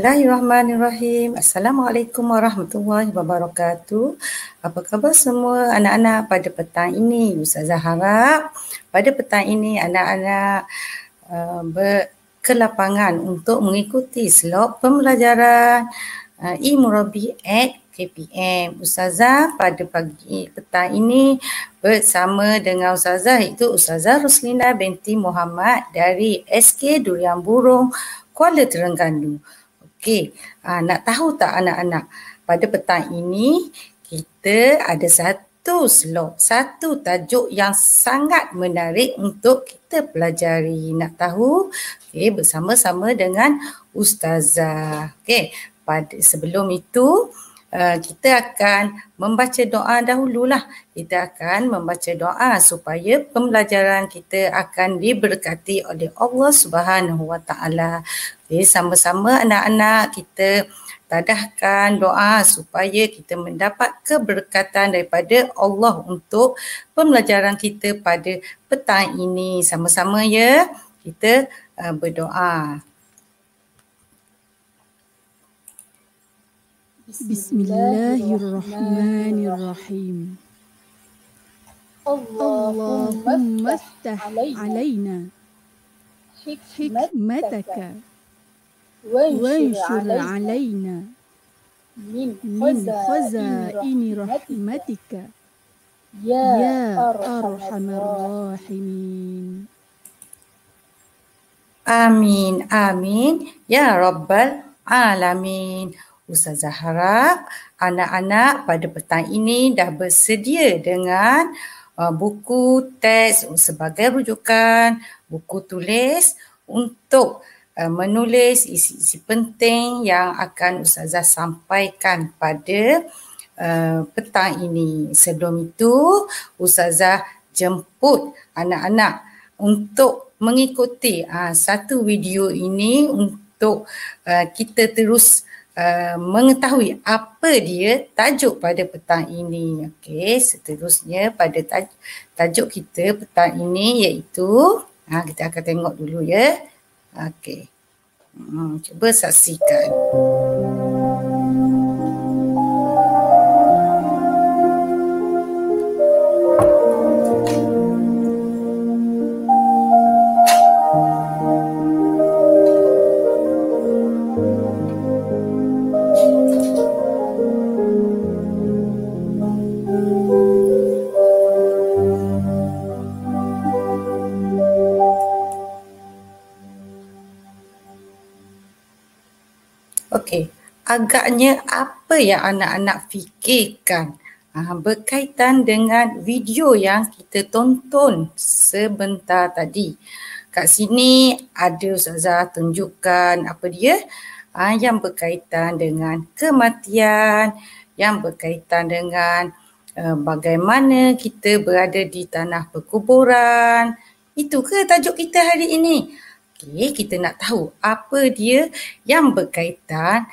Bismillahirrahmanirrahim. Assalamualaikum warahmatullahi wabarakatuh. Apa khabar semua anak-anak pada petang ini? Ustazah harap pada petang ini anak-anak uh, berkelapangan untuk mengikuti slot pembelajaran uh, e-murabi at KPM. Ustazah pada pagi petang ini bersama dengan Ustazah itu Ustazah Ruslina binti Muhammad dari SK Durian Burung, Kuala Terengganu. Okey, uh, nak tahu tak anak-anak? Pada petang ini kita ada satu slot, satu tajuk yang sangat menarik untuk kita pelajari. Nak tahu? Okey, bersama-sama dengan ustazah. Okey, pada sebelum itu uh, Eh, kita akan membaca doa dahululah. Kita akan membaca doa supaya pembelajaran kita akan diberkati oleh Allah Subhanahu Wa Okay, sama-sama anak-anak kita tadahkan doa supaya kita mendapat keberkatan daripada Allah untuk pembelajaran kita pada petang ini. Sama-sama ya kita uh, berdoa. بسم الله الرحمن الرحيم اللهم افتح علينا حكمتك وانشر علينا من خزائن رحمتك يا أرحم الراحمين آمين آمين يا رب العالمين Ustaz Zahara, anak-anak pada petang ini dah bersedia dengan uh, buku teks sebagai rujukan, buku tulis untuk uh, menulis isi-isi penting yang akan Ustazah sampaikan pada uh, petang ini. Sebelum itu, Ustazah jemput anak-anak untuk mengikuti uh, satu video ini untuk uh, kita terus uh, Uh, mengetahui apa dia tajuk pada petang ini. Okey, seterusnya pada taj- tajuk kita petang ini iaitu ha, kita akan tengok dulu ya. Okey. Hmm, cuba saksikan. Hmm. agaknya apa yang anak-anak fikirkan ah, berkaitan dengan video yang kita tonton sebentar tadi. Kat sini ada Ustazah tunjukkan apa dia ah, yang berkaitan dengan kematian, yang berkaitan dengan eh, bagaimana kita berada di tanah perkuburan. Itu ke tajuk kita hari ini? Okey, kita nak tahu apa dia yang berkaitan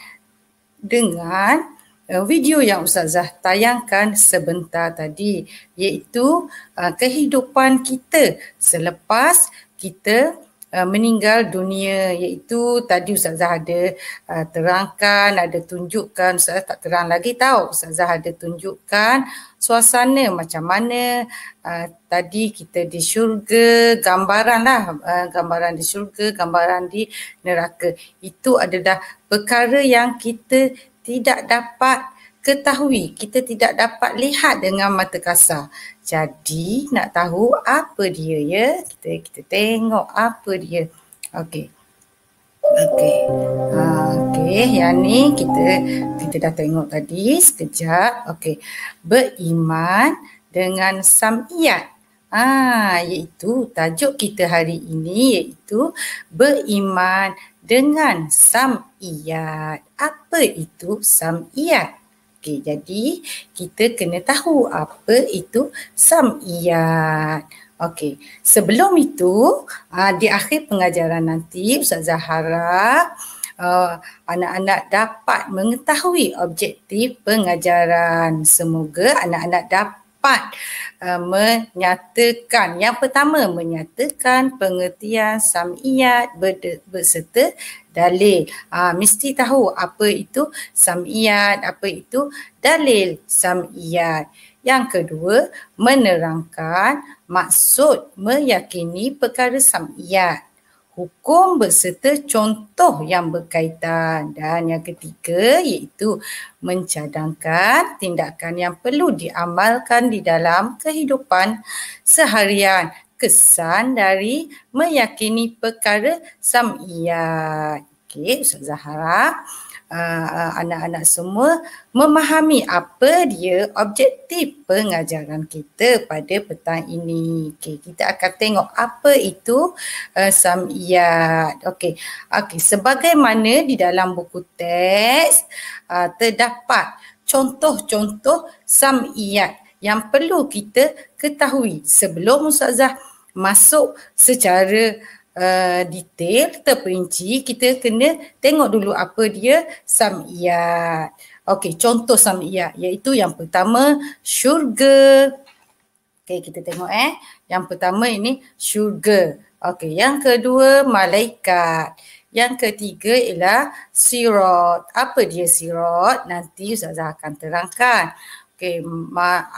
dengan eh, video yang Ustazah tayangkan sebentar tadi iaitu eh, kehidupan kita selepas kita Uh, meninggal dunia iaitu tadi Ustazah ada uh, terangkan, ada tunjukkan, Ustazah tak terang lagi tahu Ustazah ada tunjukkan suasana macam mana uh, tadi kita di syurga, gambaran lah, uh, gambaran di syurga, gambaran di neraka. Itu adalah perkara yang kita tidak dapat ketahui kita tidak dapat lihat dengan mata kasar. Jadi nak tahu apa dia ya? Kita kita tengok apa dia. Okey. Okey. Ha, okey, yang ni kita kita dah tengok tadi sekejap. Okey. Beriman dengan samiat. Ah, ha, iaitu tajuk kita hari ini iaitu beriman dengan samiat. Apa itu samiat? Okey, jadi kita kena tahu apa itu sam iyat. Okey, sebelum itu uh, di akhir pengajaran nanti Ustaz Zahara Uh, anak-anak dapat mengetahui objektif pengajaran. Semoga anak-anak dapat uh, menyatakan yang pertama menyatakan pengertian samiat berde- berserta dalil. Ha, mesti tahu apa itu sam'iyat, apa itu dalil sam'iyat. Yang kedua, menerangkan maksud meyakini perkara sam'iyat. Hukum berserta contoh yang berkaitan. Dan yang ketiga iaitu mencadangkan tindakan yang perlu diamalkan di dalam kehidupan seharian kesan dari meyakini perkara samiyat. Okey, Ustaz Zahara, uh, ah, ah, anak-anak semua memahami apa dia objektif pengajaran kita pada petang ini. Okey, kita akan tengok apa itu uh, ah, samiyat. Okey, okey, sebagaimana di dalam buku teks uh, terdapat contoh-contoh samiyat yang perlu kita ketahui sebelum Ustazah Zahara masuk secara uh, detail terperinci kita kena tengok dulu apa dia samiat okey contoh samiat iaitu yang pertama syurga okey kita tengok eh yang pertama ini syurga okey yang kedua malaikat yang ketiga ialah sirot. apa dia sirot? nanti saya akan terangkan okey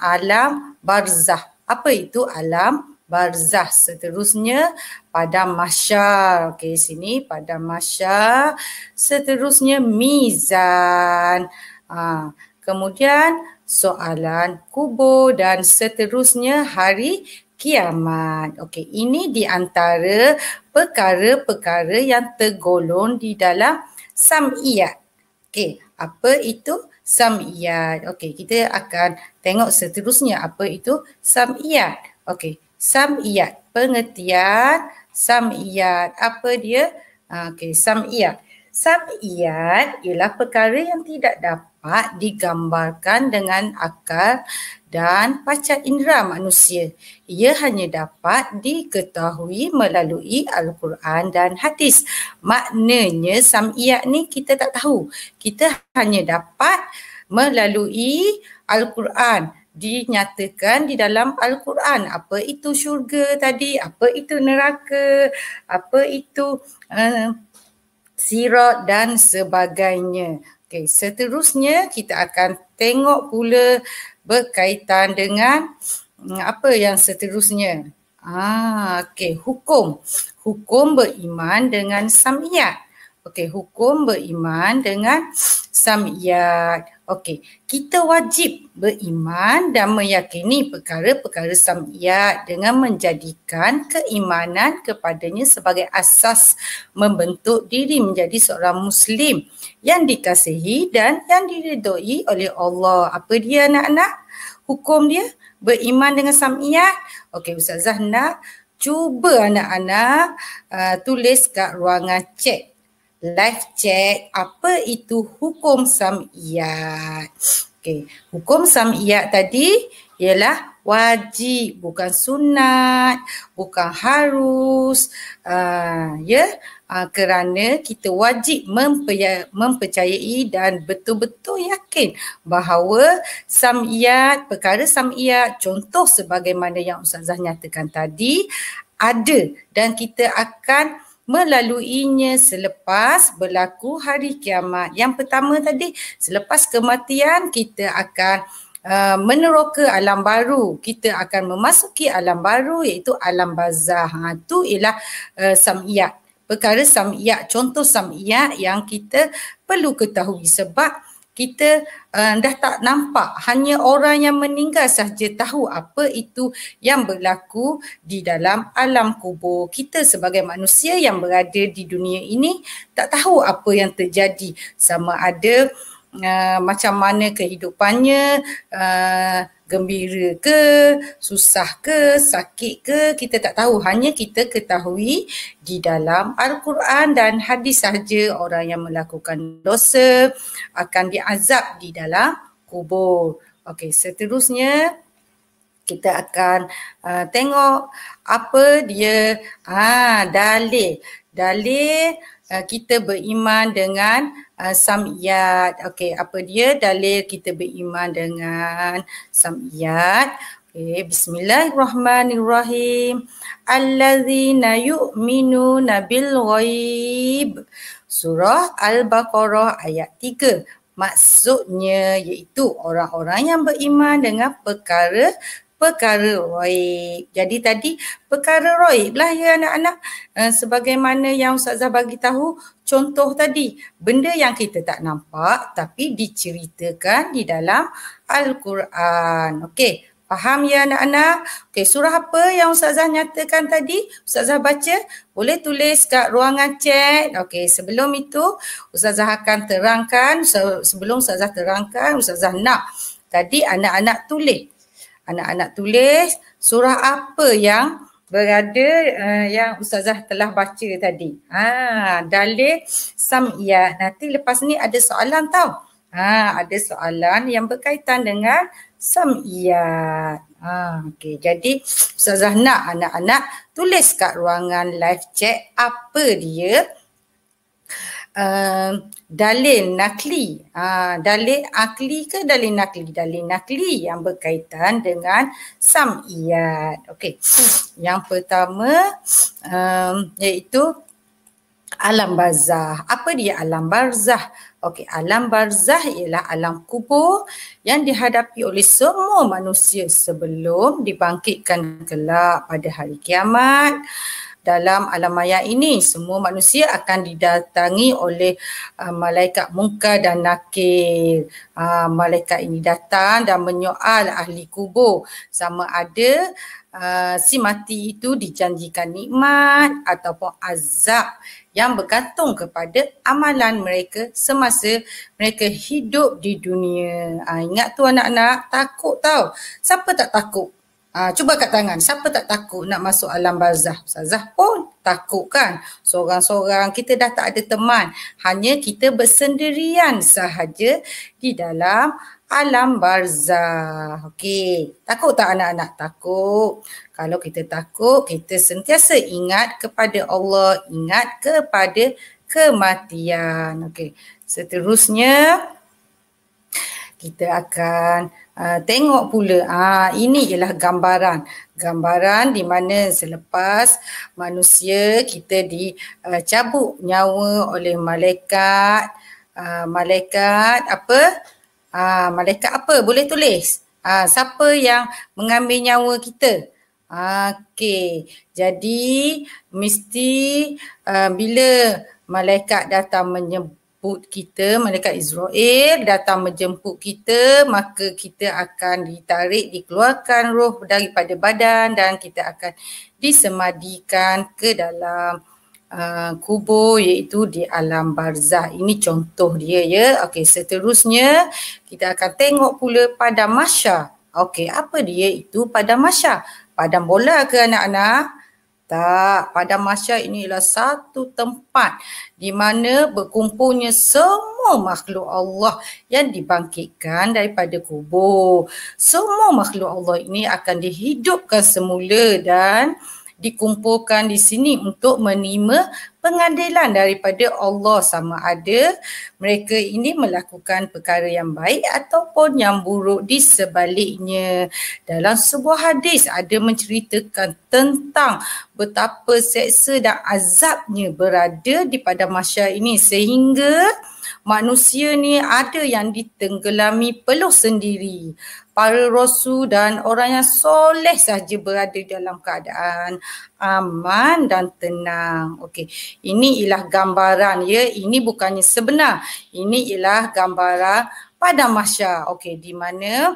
alam barzah apa itu alam barzah seterusnya pada mahsyar okey sini pada mahsyar seterusnya mizan ha. kemudian soalan Kubo dan seterusnya hari kiamat okey ini di antara perkara-perkara yang tergolong di dalam samiyat okey apa itu samiyat okey kita akan tengok seterusnya apa itu samiyat okey Sam'iyat. Pengertian Sam'iyat. Apa dia? Ah, okey, Sam'iyat. Sam'iyat ialah perkara yang tidak dapat digambarkan dengan akal dan paca indera manusia. Ia hanya dapat diketahui melalui Al-Quran dan hadis. Maknanya Sam'iyat ni kita tak tahu. Kita hanya dapat melalui Al-Quran dinyatakan di dalam al-Quran apa itu syurga tadi apa itu neraka apa itu uh, sirat dan sebagainya okey seterusnya kita akan tengok pula berkaitan dengan mm, apa yang seterusnya ah okey hukum hukum beriman dengan samiat Okey, hukum beriman dengan samiat. Okey, kita wajib beriman dan meyakini perkara-perkara samiat dengan menjadikan keimanan kepadanya sebagai asas membentuk diri menjadi seorang Muslim yang dikasihi dan yang diridhoi oleh Allah. Apa dia nak nak Hukum dia? Beriman dengan samiat? Okey, Ustazah nak cuba anak-anak uh, tulis kat ruangan cek live chat apa itu hukum samiat. Okay, hukum samiat tadi ialah wajib bukan sunat bukan harus uh, ya yeah? uh, kerana kita wajib mempercayai dan betul-betul yakin bahawa samiat perkara samiat contoh sebagaimana yang ustazah nyatakan tadi ada dan kita akan melaluinya selepas berlaku hari kiamat. Yang pertama tadi, selepas kematian kita akan uh, meneroka alam baru. Kita akan memasuki alam baru iaitu alam bazah. Ha, itu ialah uh, sam'iyat. Perkara sam'iyat, contoh sam'iyat yang kita perlu ketahui sebab kita uh, dah tak nampak hanya orang yang meninggal sahaja tahu apa itu yang berlaku di dalam alam kubur kita sebagai manusia yang berada di dunia ini tak tahu apa yang terjadi sama ada uh, macam mana kehidupannya uh, gembira ke, susah ke, sakit ke, kita tak tahu. Hanya kita ketahui di dalam Al-Quran dan hadis sahaja orang yang melakukan dosa akan diazab di dalam kubur. Okey, seterusnya kita akan uh, tengok apa dia ah dalil. Dalil uh, kita beriman dengan Ah, samyat. Okey, apa dia dalil kita beriman dengan samyat? Okay, bismillahirrahmanirrahim. Allazina yu'minuna bil ghaib. Surah Al-Baqarah ayat 3. Maksudnya iaitu orang-orang yang beriman dengan perkara perkara roib. Jadi tadi perkara roib lah ya anak-anak uh, sebagaimana yang Ustazah bagi tahu contoh tadi benda yang kita tak nampak tapi diceritakan di dalam Al-Quran. Okey faham ya anak-anak? Okey surah apa yang Ustazah nyatakan tadi? Ustazah baca boleh tulis kat ruangan chat. Okey sebelum itu Ustazah akan terangkan sebelum Ustazah terangkan Ustazah nak tadi anak-anak tulis anak-anak tulis surah apa yang berada uh, yang ustazah telah baca tadi. Ha dalil samiyat. Nanti lepas ni ada soalan tau. Ha ada soalan yang berkaitan dengan samiyat. Ha okey. Jadi ustazah nak anak-anak tulis kat ruangan live chat apa dia Ehm, dalil nakli uh, dalil akli ke dalil nakli dalil nakli yang berkaitan dengan samiyat okey yang pertama um, iaitu alam barzah apa dia alam barzah okey alam barzah ialah alam kubur yang dihadapi oleh semua manusia sebelum dibangkitkan kelak pada hari kiamat uh, dalam alam maya ini semua manusia akan didatangi oleh uh, malaikat mungkar dan nakir. Uh, malaikat ini datang dan menyoal ahli kubur sama ada uh, si mati itu dijanjikan nikmat ataupun azab yang bergantung kepada amalan mereka semasa mereka hidup di dunia. Ha, ingat tu anak-anak, takut tau. Siapa tak takut Ha, cuba kat tangan. Siapa tak takut nak masuk alam barzah? Barzah pun takut kan? Sorang-sorang kita dah tak ada teman. Hanya kita bersendirian sahaja di dalam alam barzah. Okey. Takut tak anak-anak? Takut. Kalau kita takut, kita sentiasa ingat kepada Allah. Ingat kepada kematian. Okey. Seterusnya, kita akan Ah, tengok pula ah uh, ini ialah gambaran gambaran di mana selepas manusia kita dicabut ah, uh, nyawa oleh malaikat uh, malaikat apa uh, malaikat apa boleh tulis ah uh, siapa yang mengambil nyawa kita Okey, jadi mesti uh, bila malaikat datang menyebut menjemput kita malaikat Israel datang menjemput kita maka kita akan ditarik dikeluarkan roh daripada badan dan kita akan disemadikan ke dalam uh, kubur iaitu di alam barzah ini contoh dia ya okey seterusnya kita akan tengok pula pada masya okey apa dia itu pada masya padang bola ke anak-anak tak, pada masa inilah satu tempat di mana berkumpulnya semua makhluk Allah yang dibangkitkan daripada kubur. Semua makhluk Allah ini akan dihidupkan semula dan dikumpulkan di sini untuk menerima pengadilan daripada Allah sama ada mereka ini melakukan perkara yang baik ataupun yang buruk di sebaliknya dalam sebuah hadis ada menceritakan tentang betapa seksa dan azabnya berada di pada masyarakat ini sehingga manusia ni ada yang ditenggelami peluh sendiri para rasul dan orang yang soleh saja berada dalam keadaan aman dan tenang. Okey, ini ialah gambaran ya. Ini bukannya sebenar. Ini ialah gambaran pada masa. Okey, di mana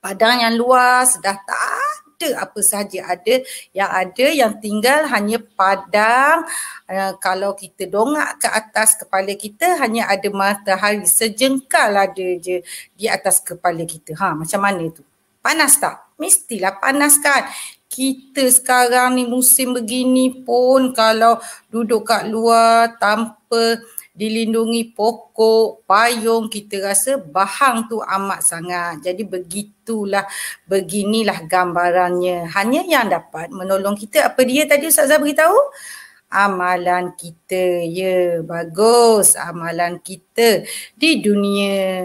padang yang luas dah tak ada apa sahaja ada yang ada yang tinggal hanya padang uh, kalau kita dongak ke atas kepala kita hanya ada matahari sejengkal ada je di atas kepala kita ha macam mana tu panas tak mestilah panas kan kita sekarang ni musim begini pun kalau duduk kat luar tanpa dilindungi pokok, payung, kita rasa bahang tu amat sangat. Jadi begitulah, beginilah gambarannya. Hanya yang dapat menolong kita, apa dia tadi Ustazah beritahu? amalan kita ya bagus amalan kita di dunia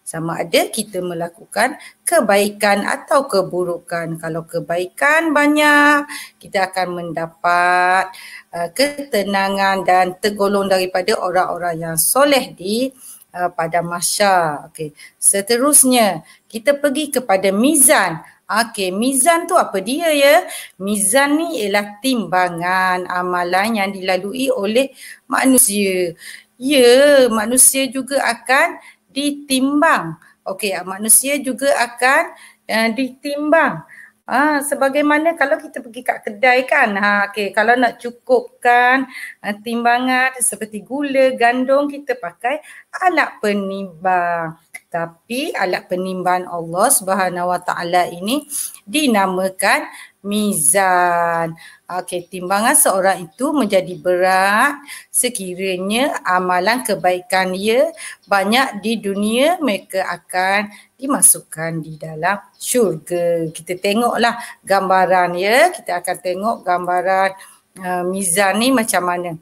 sama ada kita melakukan kebaikan atau keburukan kalau kebaikan banyak kita akan mendapat uh, ketenangan dan tergolong daripada orang-orang yang soleh di uh, pada masa okey seterusnya kita pergi kepada mizan. Okey, mizan tu apa dia ya? Mizan ni ialah timbangan amalan yang dilalui oleh manusia. Ya, manusia juga akan ditimbang. Okey, manusia juga akan uh, ditimbang. ha, sebagaimana kalau kita pergi kat kedai kan. Ha okey kalau nak cukupkan ha, timbangan seperti gula gandum kita pakai alat penimbang tapi alat penimbang Allah Subhanahu Wa Taala ini dinamakan mizan. Okey, timbangan seorang itu menjadi berat sekiranya amalan kebaikan ia banyak di dunia mereka akan dimasukkan di dalam syurga. Kita tengoklah gambaran ya. Kita akan tengok gambaran uh, mizan ni macam mana.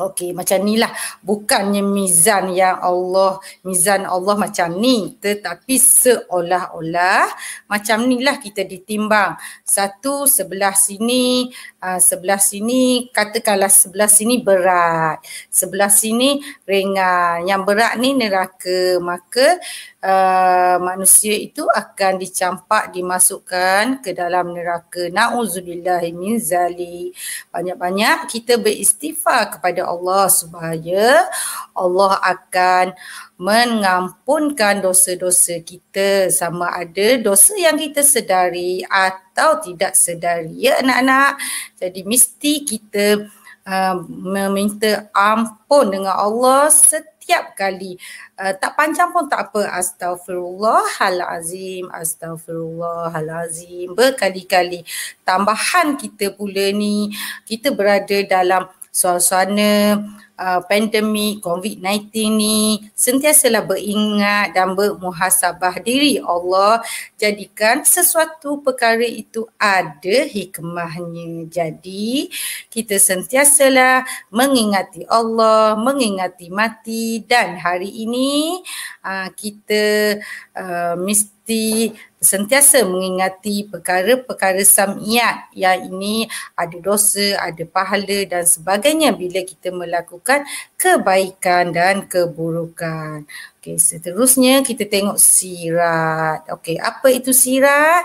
Okey macam ni lah bukannya mizan yang Allah mizan Allah macam ni tetapi seolah-olah macam ni lah kita ditimbang satu sebelah sini uh, sebelah sini katakanlah sebelah sini berat sebelah sini ringan yang berat ni neraka maka uh, manusia itu akan dicampak dimasukkan ke dalam neraka naudzubillah min zali banyak-banyak kita beristighfar kepada Allah supaya Allah akan mengampunkan dosa-dosa kita sama ada dosa yang kita sedari atau tidak sedari ya anak-anak jadi mesti kita uh, meminta ampun dengan Allah setiap setiap kali uh, tak panjang pun tak apa astagfirullahalazim astagfirullahalazim berkali-kali tambahan kita pula ni kita berada dalam suasana uh, Uh, pandemik COVID-19 ni sentiasalah beringat dan bermuhasabah diri Allah jadikan sesuatu perkara itu ada hikmahnya. Jadi kita sentiasalah mengingati Allah, mengingati mati dan hari ini uh, kita uh, mesti mesti sentiasa mengingati perkara-perkara samiat yang ini ada dosa, ada pahala dan sebagainya bila kita melakukan kebaikan dan keburukan. Okey, seterusnya kita tengok sirat. Okey, apa itu sirat?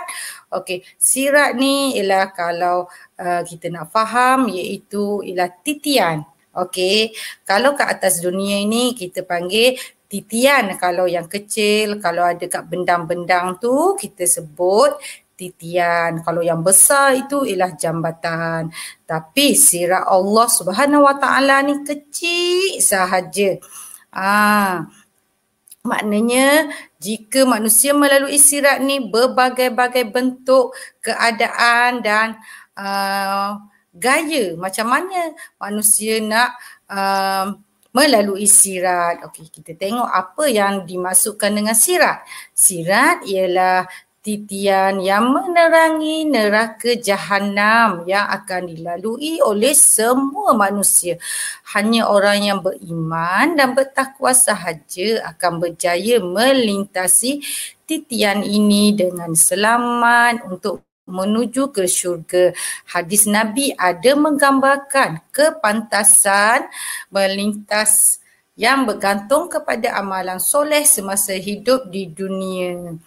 Okey, sirat ni ialah kalau uh, kita nak faham iaitu ialah titian Okey, kalau kat atas dunia ini kita panggil titian kalau yang kecil, kalau ada kat bendang-bendang tu kita sebut titian. Kalau yang besar itu ialah jambatan. Tapi sirat Allah Subhanahu Wa Taala ni kecil sahaja. Ah. Maknanya jika manusia melalui sirat ni berbagai-bagai bentuk keadaan dan uh, gaya macam mana manusia nak uh, melalui sirat. Okey, kita tengok apa yang dimasukkan dengan sirat. Sirat ialah titian yang menerangi neraka jahanam yang akan dilalui oleh semua manusia. Hanya orang yang beriman dan bertakwa sahaja akan berjaya melintasi titian ini dengan selamat untuk menuju ke syurga. Hadis Nabi ada menggambarkan kepantasan melintas yang bergantung kepada amalan soleh semasa hidup di dunia.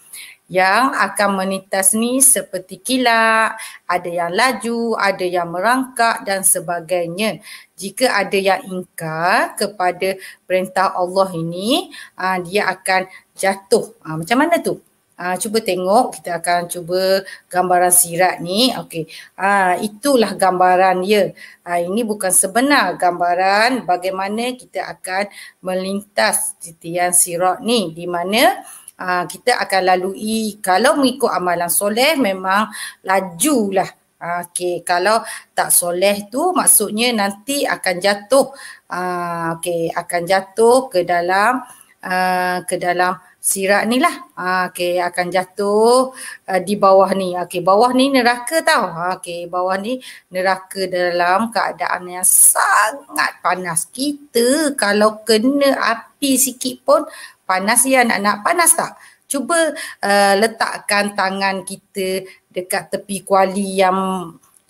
Yang akan menitas ni seperti kilat, ada yang laju, ada yang merangkak dan sebagainya. Jika ada yang ingkar kepada perintah Allah ini, ah, dia akan jatuh. Ah, macam mana tu? Ah cuba tengok kita akan cuba gambaran sirat ni. Okey. Ah itulah gambaran dia. Ah ini bukan sebenar gambaran bagaimana kita akan melintas titian sirat ni di mana ah kita akan lalui kalau mengikut amalan soleh memang lajulah. Ah okey kalau tak soleh tu maksudnya nanti akan jatuh ah okey akan jatuh ke dalam Ah, ke dalam sirat ni lah. Ha, okay, akan jatuh uh, di bawah ni. Okay, bawah ni neraka tau. Ha, okay, bawah ni neraka dalam keadaan yang sangat panas. Kita kalau kena api sikit pun panas ya anak-anak. Panas tak? Cuba uh, letakkan tangan kita dekat tepi kuali yang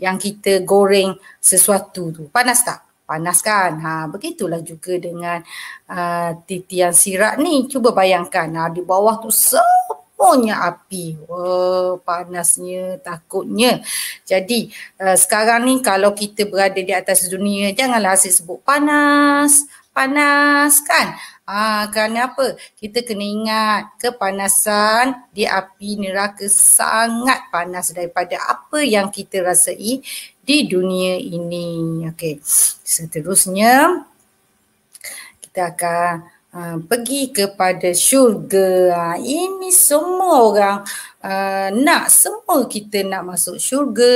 yang kita goreng sesuatu tu. Panas tak? Panaskan, Ha, begitulah juga dengan uh, titian sirap ni. Cuba bayangkan ha, di bawah tu semuanya api. Wah, oh, panasnya, takutnya. Jadi uh, sekarang ni kalau kita berada di atas dunia, janganlah asyik sebut panas, panas kan. Ah, kerana apa? Kita kena ingat kepanasan di api neraka sangat panas daripada apa yang kita rasai di dunia ini. Okey. Seterusnya kita akan uh, pergi kepada syurga. Uh, ini semua orang Ah, nak semua kita nak masuk syurga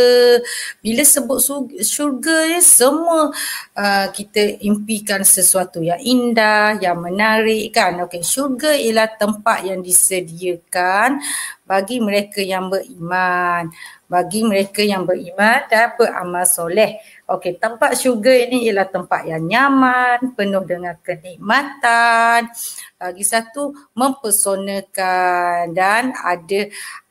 bila sebut syurga ni semua uh, kita impikan sesuatu yang indah yang menarik kan okey syurga ialah tempat yang disediakan bagi mereka yang beriman bagi mereka yang beriman dan beramal soleh okey tempat syurga ini ialah tempat yang nyaman penuh dengan kenikmatan uh, lagi satu mempersonakan dan ada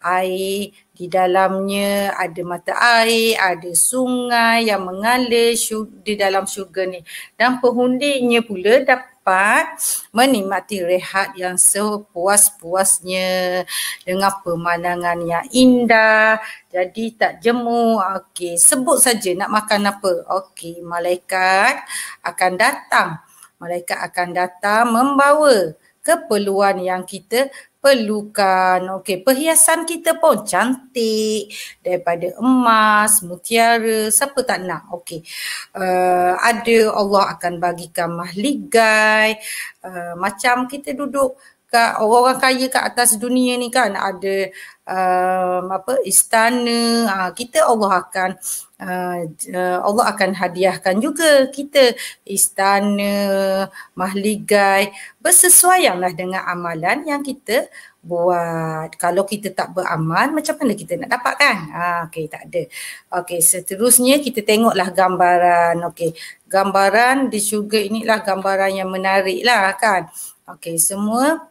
air di dalamnya ada mata air, ada sungai yang mengalir di dalam syurga ni. Dan penghuninya pula dapat menikmati rehat yang sepuas-puasnya dengan pemandangan yang indah. Jadi tak jemu. Okey, sebut saja nak makan apa. Okey, malaikat akan datang. Malaikat akan datang membawa keperluan yang kita perlukan. Okey, perhiasan kita pun cantik daripada emas, mutiara, siapa tak nak. Okey. Uh, ada Allah akan bagikan mahligai. Uh, macam kita duduk kat orang-orang kaya kat atas dunia ni kan ada um, apa istana uh, kita Allah akan uh, Allah akan hadiahkan juga kita istana mahligai bersesuaianlah dengan amalan yang kita buat kalau kita tak beramal macam mana kita nak dapat kan ha okey tak ada okey seterusnya kita tengoklah gambaran okey gambaran di syurga inilah gambaran yang lah kan okey semua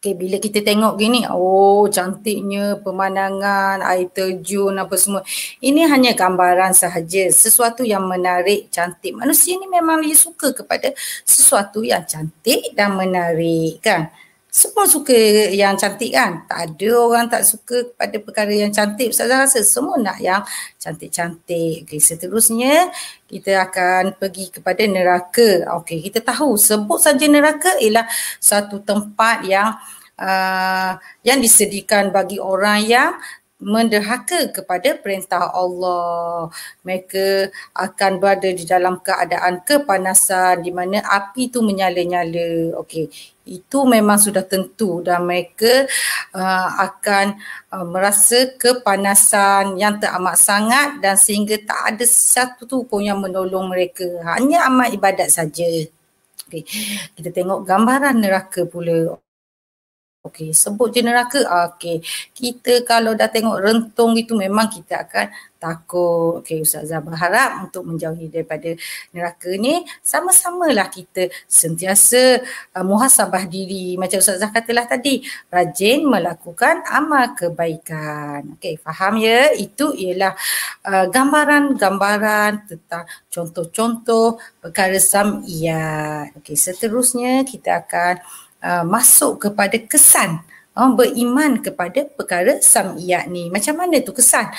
Okay, bila kita tengok gini, oh cantiknya pemandangan, air terjun apa semua. Ini hanya gambaran sahaja, sesuatu yang menarik, cantik. Manusia ni memang dia suka kepada sesuatu yang cantik dan menarik kan. Semua suka yang cantik kan? Tak ada orang tak suka kepada perkara yang cantik. Saya rasa semua nak yang cantik-cantik. Okay, seterusnya, kita akan pergi kepada neraka. Okey, kita tahu sebut saja neraka ialah satu tempat yang uh, yang disediakan bagi orang yang menderhaka kepada perintah Allah. Mereka akan berada di dalam keadaan kepanasan di mana api itu menyala-nyala. Okey, itu memang sudah tentu dan mereka uh, akan uh, merasa kepanasan yang teramat sangat dan sehingga tak ada satu tu pun yang menolong mereka. Hanya amal ibadat saja. Okey, kita tengok gambaran neraka pula. Okey, sebut je neraka. Okey. Kita kalau dah tengok rentung itu memang kita akan takut. Okey, ustazah berharap untuk menjauhi daripada neraka ni sama-samalah kita sentiasa uh, muhasabah diri macam ustazah katalah tadi, rajin melakukan amal kebaikan. Okey, faham ya? Itu ialah uh, gambaran-gambaran tentang contoh-contoh perkara sam'iyat. Okey, seterusnya kita akan uh, Uh, masuk kepada kesan uh, beriman kepada perkara sam'iyat ni. Macam mana tu kesan?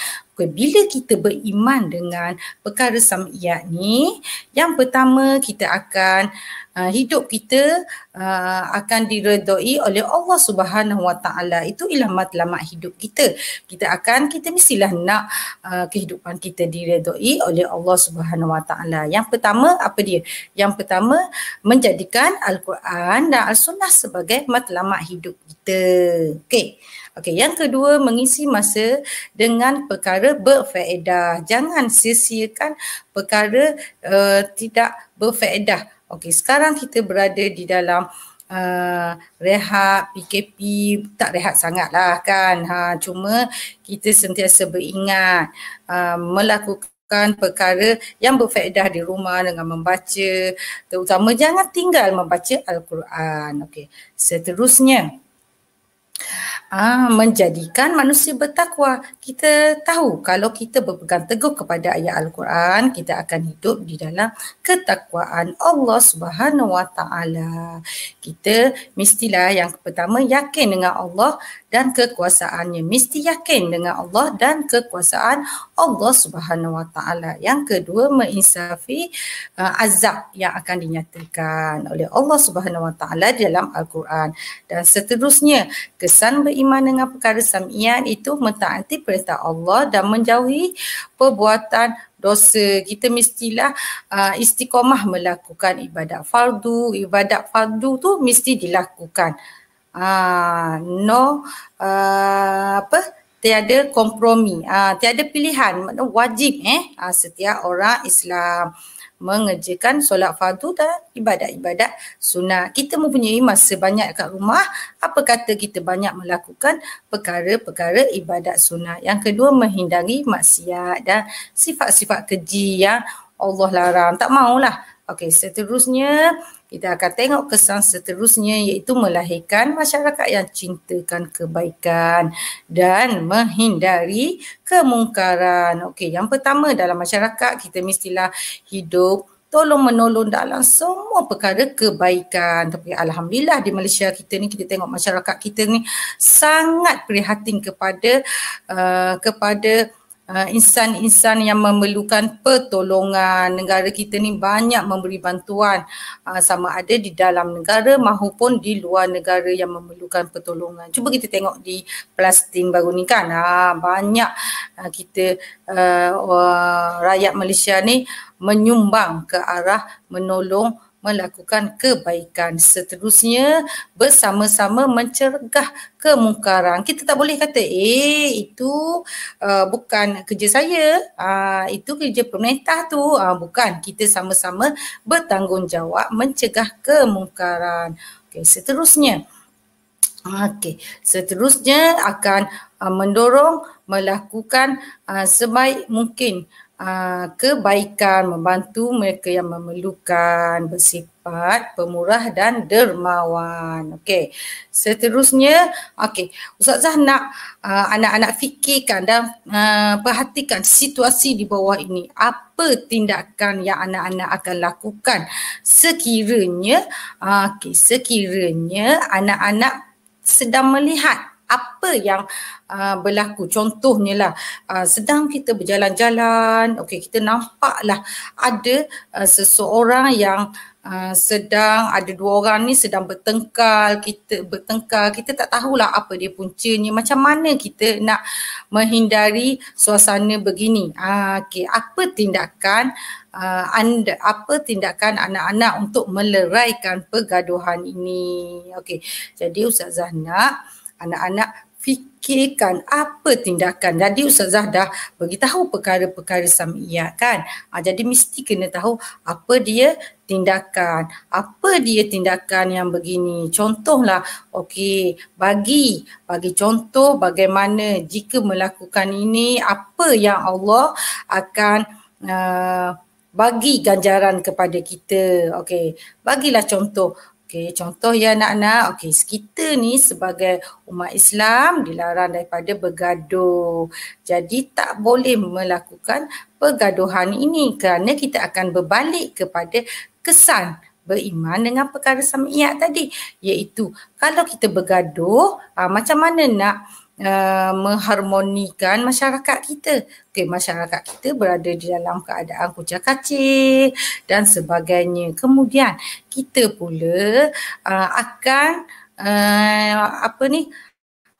bila kita beriman dengan perkara samiat ni yang pertama kita akan uh, hidup kita uh, akan diredoi oleh Allah Subhanahu Wa itu ialah matlamat hidup kita kita akan kita mestilah nak uh, kehidupan kita diredoi oleh Allah Subhanahu Wa yang pertama apa dia yang pertama menjadikan al-Quran dan as-sunnah sebagai matlamat hidup kita Okay. Okey, yang kedua mengisi masa dengan perkara berfaedah. Jangan sia-siakan perkara uh, tidak berfaedah. Okey, sekarang kita berada di dalam Uh, rehat PKP tak rehat sangatlah kan ha cuma kita sentiasa beringat uh, melakukan perkara yang berfaedah di rumah dengan membaca terutama jangan tinggal membaca al-Quran okey seterusnya Ah, menjadikan manusia bertakwa. Kita tahu kalau kita berpegang teguh kepada ayat Al-Quran, kita akan hidup di dalam ketakwaan Allah Subhanahu Wa Taala. Kita mestilah yang pertama yakin dengan Allah dan kekuasaannya. Mesti yakin dengan Allah dan kekuasaan Allah Subhanahu Yang kedua menginsafi uh, azab yang akan dinyatakan oleh Allah Subhanahu dalam Al-Quran dan seterusnya kesan ber- beriman dengan perkara samian itu mentaati perintah Allah dan menjauhi perbuatan dosa. Kita mestilah uh, istiqomah melakukan ibadat fardu. Ibadat fardu tu mesti dilakukan. Uh, no uh, apa tiada kompromi. Uh, tiada pilihan. Wajib eh uh, setiap orang Islam. Uh, mengerjakan solat fardu dan ibadat-ibadat sunat. Kita mempunyai masa banyak kat rumah, apa kata kita banyak melakukan perkara-perkara ibadat sunat. Yang kedua menghindari maksiat dan sifat-sifat keji yang Allah larang. Tak maulah. Okey, seterusnya kita akan tengok kesan seterusnya iaitu melahirkan masyarakat yang cintakan kebaikan dan menghindari kemungkaran. Okey, yang pertama dalam masyarakat kita mestilah hidup tolong menolong dalam semua perkara kebaikan. Tapi Alhamdulillah di Malaysia kita ni, kita tengok masyarakat kita ni sangat prihatin kepada uh, kepada uh, insan-insan yang memerlukan pertolongan negara kita ni banyak memberi bantuan uh, sama ada di dalam negara maupun di luar negara yang memerlukan pertolongan. Cuba kita tengok di Palestin baru ni kan. Uh, banyak uh, kita uh, uh, rakyat Malaysia ni menyumbang ke arah menolong melakukan kebaikan seterusnya bersama-sama mencegah kemungkaran. Kita tak boleh kata eh itu uh, bukan kerja saya, uh, itu kerja pemerintah tu. Uh, bukan, kita sama-sama bertanggungjawab mencegah kemungkaran. Okey, seterusnya. Ah, okey, seterusnya akan uh, mendorong melakukan uh, sebaik mungkin Ah, kebaikan membantu mereka yang memerlukan bersifat pemurah dan dermawan. Okey. Seterusnya, okey. Ustazah nak uh, anak-anak fikirkan dan uh, perhatikan situasi di bawah ini. Apa tindakan yang anak-anak akan lakukan sekiranya uh, okey, sekiranya anak-anak sedang melihat apa yang uh, berlaku contohnya lah uh, sedang kita berjalan-jalan okey kita nampaklah ada uh, seseorang yang uh, sedang ada dua orang ni sedang bertengkar kita bertengkar kita tak tahulah apa dia puncanya macam mana kita nak menghindari suasana begini uh, okey apa tindakan Uh, anda apa tindakan anak-anak untuk meleraikan pergaduhan ini okey jadi ustazah nak uh, anak-anak fikirkan apa tindakan. Jadi Ustazah dah beritahu perkara-perkara samiyat kan. Ha, jadi mesti kena tahu apa dia tindakan. Apa dia tindakan yang begini. Contohlah, okey bagi bagi contoh bagaimana jika melakukan ini apa yang Allah akan uh, bagi ganjaran kepada kita. Okey, bagilah contoh. Okey, contoh ya anak-anak. Okey, kita ni sebagai umat Islam dilarang daripada bergaduh. Jadi tak boleh melakukan pergaduhan ini kerana kita akan berbalik kepada kesan beriman dengan perkara samiat tadi. Iaitu kalau kita bergaduh, aa, ah, macam mana nak uh, mengharmonikan masyarakat kita. Okay, masyarakat kita berada di dalam keadaan kucing kacir dan sebagainya. Kemudian kita pula uh, akan uh, apa ni?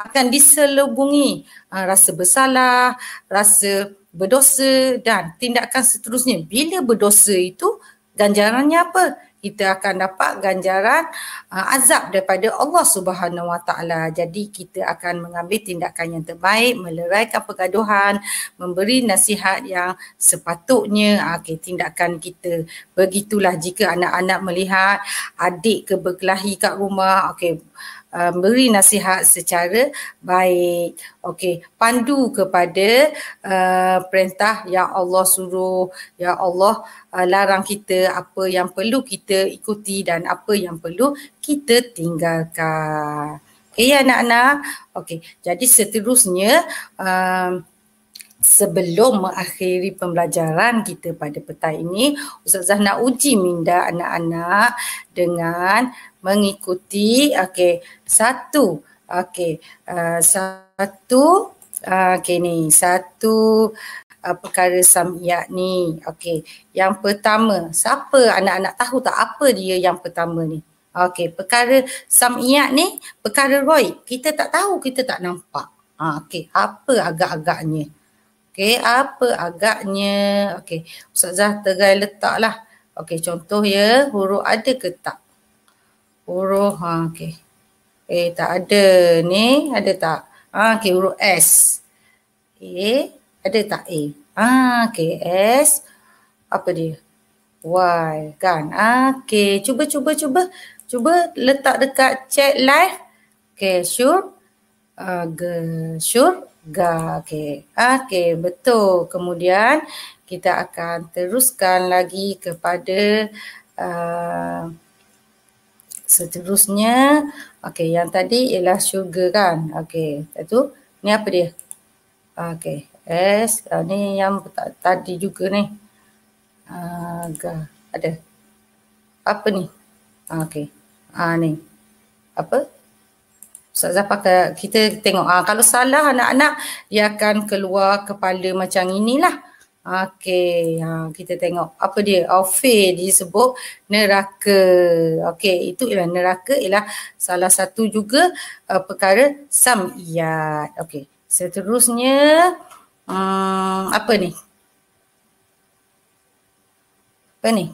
akan diselubungi uh, rasa bersalah, rasa berdosa dan tindakan seterusnya. Bila berdosa itu ganjarannya apa? kita akan dapat ganjaran uh, azab daripada Allah Subhanahu Wa Taala. Jadi kita akan mengambil tindakan yang terbaik, meleraikan pergaduhan, memberi nasihat yang sepatutnya. Ah, okey, tindakan kita begitulah jika anak-anak melihat adik ke berkelahi kat rumah, okey um, beri nasihat secara baik. Okey, pandu kepada uh, perintah yang Allah suruh, yang Allah uh, larang kita, apa yang perlu kita ikuti dan apa yang perlu kita tinggalkan. Okey ya anak-anak. Okey, jadi seterusnya um, sebelum hmm. mengakhiri pembelajaran kita pada petang ini, Ustazah nak uji minda anak-anak dengan mengikuti okey satu okey uh, satu uh, okey ni satu uh, perkara samiat ni okey yang pertama siapa anak-anak tahu tak apa dia yang pertama ni okey perkara samiat ni perkara roy kita tak tahu kita tak nampak uh, okey apa agak-agaknya Okey, apa agaknya? Okey, Ustazah tegai letaklah. Okey, contoh ya, huruf ada ke tak? Huruf, ha, okey. Eh, tak ada. Ni, ada tak? Ha, okey, huruf S. A, ada tak A? Ha, okey, S. Apa dia? Y, kan? Ha, okey, cuba, cuba, cuba. Cuba letak dekat chat live. Okey, sure. Ha, uh, sure, Ga, okey, okey, betul. Kemudian kita akan teruskan lagi kepada uh, seterusnya. okey, yang tadi ialah sugar kan? okey, lepas ni apa dia? okey, S. Uh, ah, ni yang tadi juga ni. Uh, ga, ada. Apa ni? Ah, okay, uh, ni. Apa? Ustazah pakai kita tengok ha, kalau salah anak-anak dia akan keluar kepala macam inilah. Okey, ha, kita tengok apa dia? Ofe disebut neraka. Okey, itu ialah neraka ialah salah satu juga uh, perkara samiyat. Okey, seterusnya um, apa ni? Apa ni?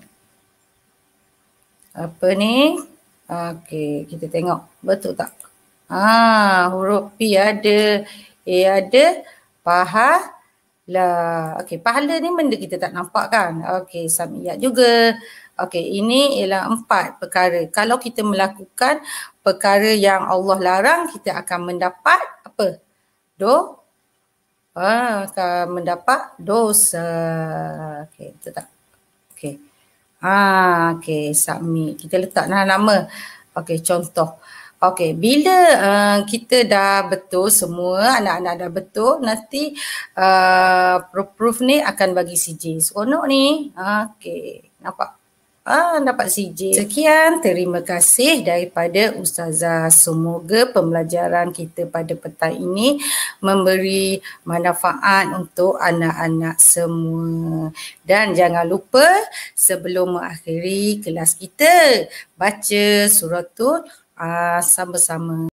Apa ni? Okey, kita tengok betul tak? Ah, huruf P ada. A ada. Pahala. Okey, pahala ni benda kita tak nampak kan? Okey, samiak juga. Okey, ini ialah empat perkara. Kalau kita melakukan perkara yang Allah larang, kita akan mendapat apa? Do. Ah, akan mendapat dosa. Okey, betul tak? Okey. Ah, okey, submit. Kita letak nama. Okey, contoh. Okey, bila uh, kita dah betul semua anak-anak dah betul, nanti uh, proof, ni akan bagi CJ. Seronok ni. Okey, nampak. Ah, dapat CJ. Sekian, terima kasih daripada Ustazah. Semoga pembelajaran kita pada petang ini memberi manfaat untuk anak-anak semua. Dan jangan lupa sebelum mengakhiri kelas kita, baca surah tu Ah, sama-sama.